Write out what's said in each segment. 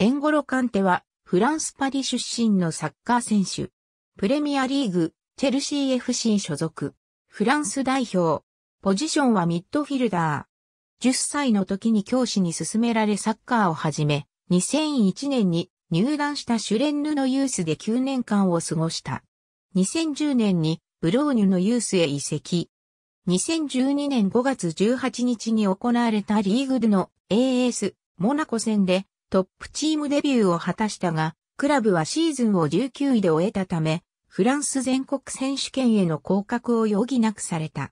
エンゴロカンテは、フランスパリ出身のサッカー選手。プレミアリーグ、チェルシー FC 所属。フランス代表。ポジションはミッドフィルダー。10歳の時に教師に勧められサッカーを始め、2001年に入団したシュレンヌのユースで9年間を過ごした。2010年にブローニュのユースへ移籍。2012年5月18日に行われたリーグでの AS モナコ戦でトップチームデビューを果たしたが、クラブはシーズンを19位で終えたため、フランス全国選手権への降格を余儀なくされた。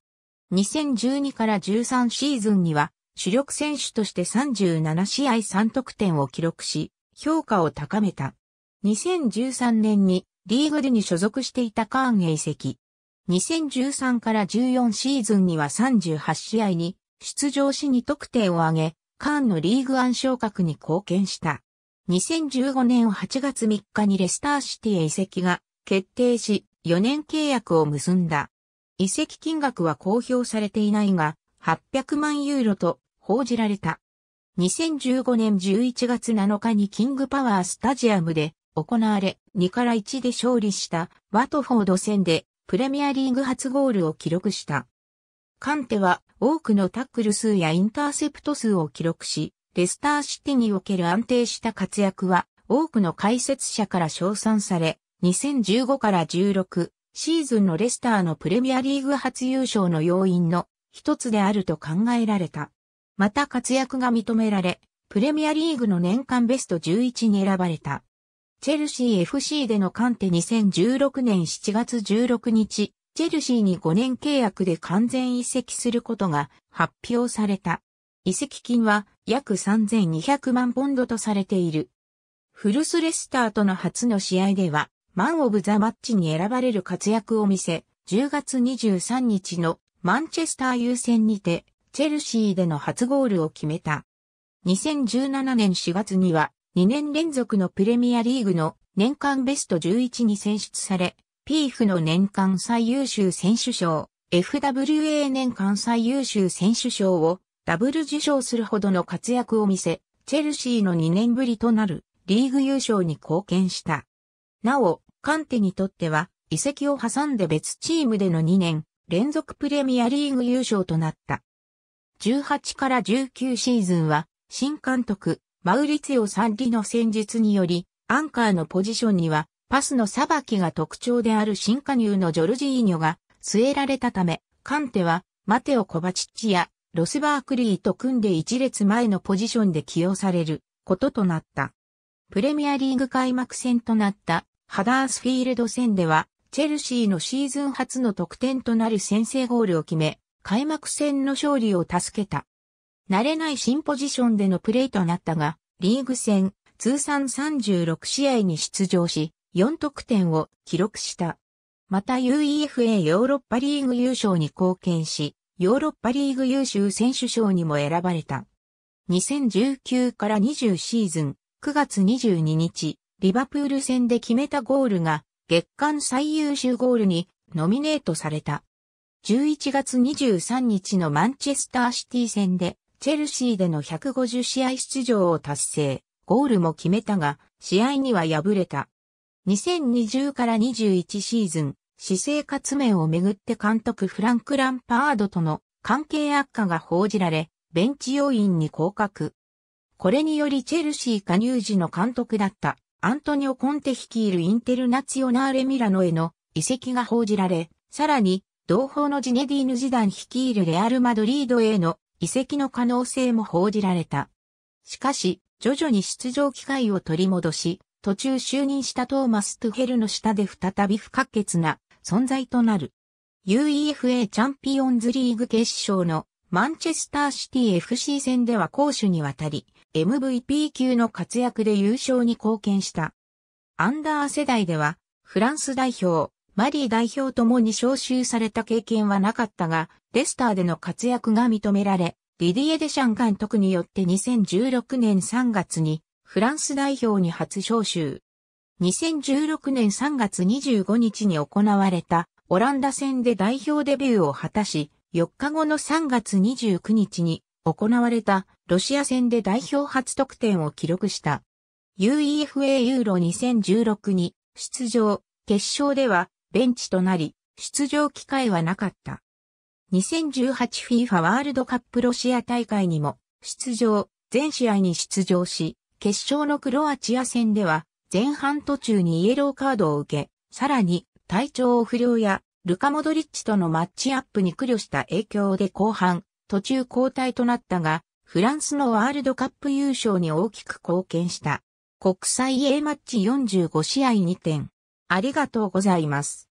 2012から13シーズンには、主力選手として37試合3得点を記録し、評価を高めた。2013年にリーグでに所属していたカーンへ移籍。2013から14シーズンには38試合に出場しに得点を挙げ、カーンのリーグアン昇格に貢献した。2015年8月3日にレスターシティへ移籍が決定し、4年契約を結んだ。移籍金額は公表されていないが、800万ユーロと報じられた。2015年11月7日にキングパワースタジアムで行われ、2から1で勝利したワトフォード戦でプレミアリーグ初ゴールを記録した。カンテは多くのタックル数やインターセプト数を記録し、レスターシティにおける安定した活躍は多くの解説者から称賛され、2015から16シーズンのレスターのプレミアリーグ初優勝の要因の一つであると考えられた。また活躍が認められ、プレミアリーグの年間ベスト11に選ばれた。チェルシー FC でのカンテ2016年7月16日、チェルシーに5年契約で完全移籍することが発表された。移籍金は約3200万ポンドとされている。フルスレスターとの初の試合では、マン・オブ・ザ・マッチに選ばれる活躍を見せ、10月23日のマンチェスター優先にて、チェルシーでの初ゴールを決めた。2017年4月には、2年連続のプレミアリーグの年間ベスト11に選出され、ピーフの年間最優秀選手賞、FWA 年間最優秀選手賞をダブル受賞するほどの活躍を見せ、チェルシーの2年ぶりとなるリーグ優勝に貢献した。なお、カンテにとっては、遺跡を挟んで別チームでの2年連続プレミアリーグ優勝となった。18から19シーズンは、新監督、マウリツィオ・サンリの戦術により、アンカーのポジションには、パスのさばきが特徴である新加入のジョルジーニョが据えられたため、カンテはマテオ・コバチッチやロスバークリーと組んで一列前のポジションで起用されることとなった。プレミアリーグ開幕戦となったハダースフィールド戦では、チェルシーのシーズン初の得点となる先制ゴールを決め、開幕戦の勝利を助けた。慣れない新ポジションでのプレーとなったが、リーグ戦、通算36試合に出場し、4得点を記録した。また UEFA ヨーロッパリーグ優勝に貢献し、ヨーロッパリーグ優秀選手賞にも選ばれた。2019から20シーズン9月22日、リバプール戦で決めたゴールが月間最優秀ゴールにノミネートされた。11月23日のマンチェスターシティ戦でチェルシーでの150試合出場を達成、ゴールも決めたが試合には敗れた。2020から21シーズン、私生活面をめぐって監督フランク・ランパードとの関係悪化が報じられ、ベンチ要員に降格。これによりチェルシー加入時の監督だったアントニオ・コンテ率いるインテルナツヨオナーレ・ミラノへの移籍が報じられ、さらに同胞のジネディーヌ・ジダン率いるレアル・マドリードへの移籍の可能性も報じられた。しかし、徐々に出場機会を取り戻し、途中就任したトーマス・トゥヘルの下で再び不可欠な存在となる。UEFA チャンピオンズリーグ決勝のマンチェスターシティ FC 戦では攻守にわたり MVP 級の活躍で優勝に貢献した。アンダー世代ではフランス代表、マリー代表ともに招集された経験はなかったが、レスターでの活躍が認められ、ディディエ・デシャン監督によって2016年3月にフランス代表に初招集。2016年3月25日に行われたオランダ戦で代表デビューを果たし、4日後の3月29日に行われたロシア戦で代表初得点を記録した。UEFA ユーロ2016に出場、決勝ではベンチとなり、出場機会はなかった。2018FIFA ワールドカップロシア大会にも出場、全試合に出場し、決勝のクロアチア戦では、前半途中にイエローカードを受け、さらに、体調不良や、ルカ・モドリッチとのマッチアップに苦慮した影響で後半、途中交代となったが、フランスのワールドカップ優勝に大きく貢献した。国際 A マッチ45試合2点。ありがとうございます。